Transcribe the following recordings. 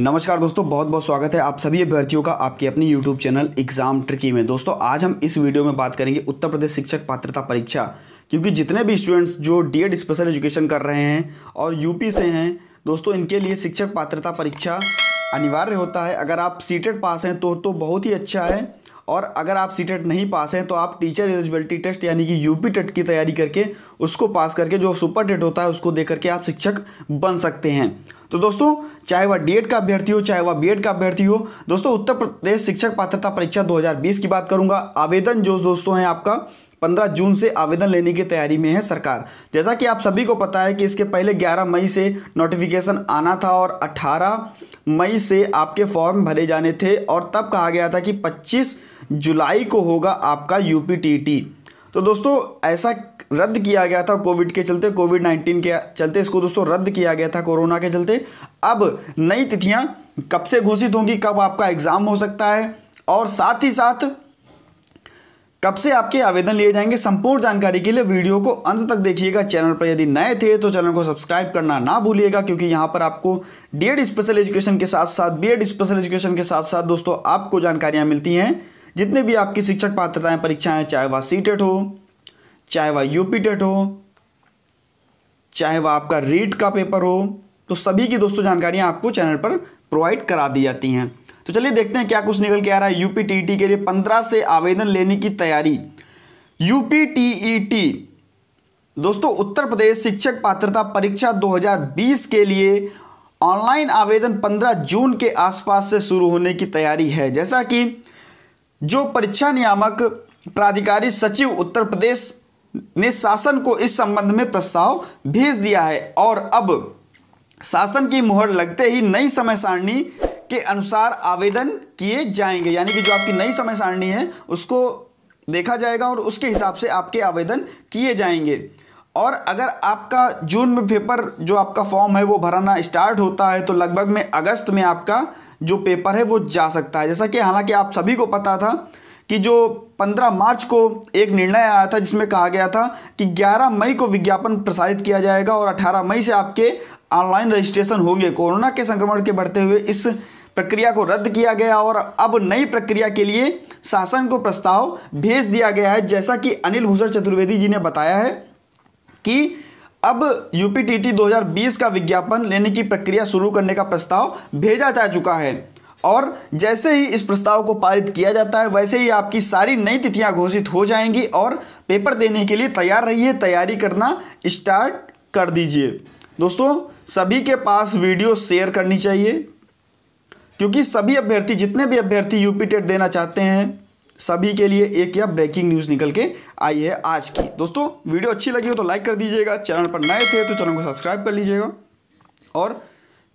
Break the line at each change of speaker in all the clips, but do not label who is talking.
नमस्कार दोस्तों बहुत बहुत स्वागत है आप सभी अभ्यर्थियों का आपके अपने YouTube चैनल एग्जाम ट्रिकी में दोस्तों आज हम इस वीडियो में बात करेंगे उत्तर प्रदेश शिक्षक पात्रता परीक्षा क्योंकि जितने भी स्टूडेंट्स जो एड स्पेशल एजुकेशन कर रहे हैं और यूपी से हैं दोस्तों इनके लिए शिक्षक पात्रता परीक्षा अनिवार्य होता है अगर आप सीटेड पास हैं तो तो बहुत ही अच्छा है और अगर आप सी टेट e नहीं पास हैं तो आप टीचर एलिजिबिलिटी टेस्ट यानी कि यूपी टेट की तैयारी करके उसको पास करके जो सुपर टेट होता है उसको दे करके आप शिक्षक बन सकते हैं तो दोस्तों चाहे वह डी e का अभ्यर्थी हो चाहे वह बी e का अभ्यर्थी हो दोस्तों उत्तर प्रदेश शिक्षक पात्रता परीक्षा दो की बात करूंगा आवेदन जो दोस्तों हैं आपका 15 जून से आवेदन लेने की तैयारी में है सरकार जैसा कि आप सभी को पता है कि इसके पहले 11 मई से नोटिफिकेशन आना था और 18 मई से आपके फॉर्म भरे जाने थे और तब कहा गया था कि 25 जुलाई को होगा आपका यू तो दोस्तों ऐसा रद्द किया गया था कोविड के चलते कोविड नाइन्टीन के चलते इसको दोस्तों रद्द किया गया था कोरोना के चलते अब नई तिथियां कब से घोषित होंगी कब आपका एग्ज़ाम हो सकता है और साथ ही साथ कब से आपके आवेदन लिए जाएंगे संपूर्ण जानकारी के लिए वीडियो को अंत तक देखिएगा चैनल पर यदि नए थे तो चैनल को सब्सक्राइब करना ना भूलिएगा क्योंकि यहाँ पर आपको डीएड स्पेशल एजुकेशन के साथ साथ बीएड स्पेशल एजुकेशन के साथ साथ दोस्तों आपको जानकारियाँ मिलती हैं जितने भी आपकी शिक्षक पात्रताएं परीक्षाएं चाहे वह सी टेट e हो चाहे वह यूपी टेट e हो चाहे वह आपका रीट का पेपर हो तो सभी की दोस्तों जानकारियां आपको चैनल पर प्रोवाइड करा दी जाती हैं तो चलिए देखते हैं क्या कुछ निकल के आ रहा है यूपी टी e के लिए पंद्रह से आवेदन लेने की तैयारी यूपी टी दोस्तों उत्तर प्रदेश शिक्षक पात्रता परीक्षा 2020 के लिए ऑनलाइन आवेदन 15 जून के आसपास से शुरू होने की तैयारी है जैसा कि जो परीक्षा नियामक प्राधिकारी सचिव उत्तर प्रदेश ने शासन को इस संबंध में प्रस्ताव भेज दिया है और अब शासन की मुहर लगते ही नई समय सारणी के अनुसार आवेदन किए जाएंगे यानी कि जो आपकी नई समय सारणी है उसको देखा जाएगा और उसके हिसाब से आपके आवेदन किए जाएंगे और अगर आपका जून में पेपर जो आपका फॉर्म है वो भराना स्टार्ट होता है तो लगभग में अगस्त में आपका जो पेपर है वो जा सकता है जैसा कि हालांकि आप सभी को पता था कि जो 15 मार्च को एक निर्णय आया था जिसमें कहा गया था कि 11 मई को विज्ञापन प्रसारित किया जाएगा और 18 मई से आपके ऑनलाइन रजिस्ट्रेशन होंगे कोरोना के संक्रमण के बढ़ते हुए इस प्रक्रिया को रद्द किया गया और अब नई प्रक्रिया के लिए शासन को प्रस्ताव भेज दिया गया है जैसा कि अनिल भूषण चतुर्वेदी जी ने बताया है कि अब यूपीटीटी 2020 का विज्ञापन लेने की प्रक्रिया शुरू करने का प्रस्ताव भेजा जा चुका है और जैसे ही इस प्रस्ताव को पारित किया जाता है वैसे ही आपकी सारी नई तिथियां घोषित हो जाएंगी और पेपर देने के लिए तैयार रहिए तैयारी करना स्टार्ट कर दीजिए दोस्तों सभी के पास वीडियो शेयर करनी चाहिए क्योंकि सभी अभ्यर्थी जितने भी अभ्यर्थी यूपी टेट देना चाहते हैं सभी के लिए एक या ब्रेकिंग न्यूज़ निकल के आई है आज की दोस्तों वीडियो अच्छी लगी हो तो लाइक कर दीजिएगा चैनल पर नए थे तो चैनल को सब्सक्राइब कर लीजिएगा और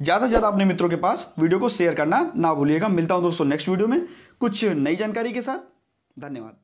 ज़्यादा से ज़्यादा अपने मित्रों के पास वीडियो को शेयर करना ना भूलिएगा मिलता हूँ दोस्तों नेक्स्ट वीडियो में कुछ नई जानकारी के साथ धन्यवाद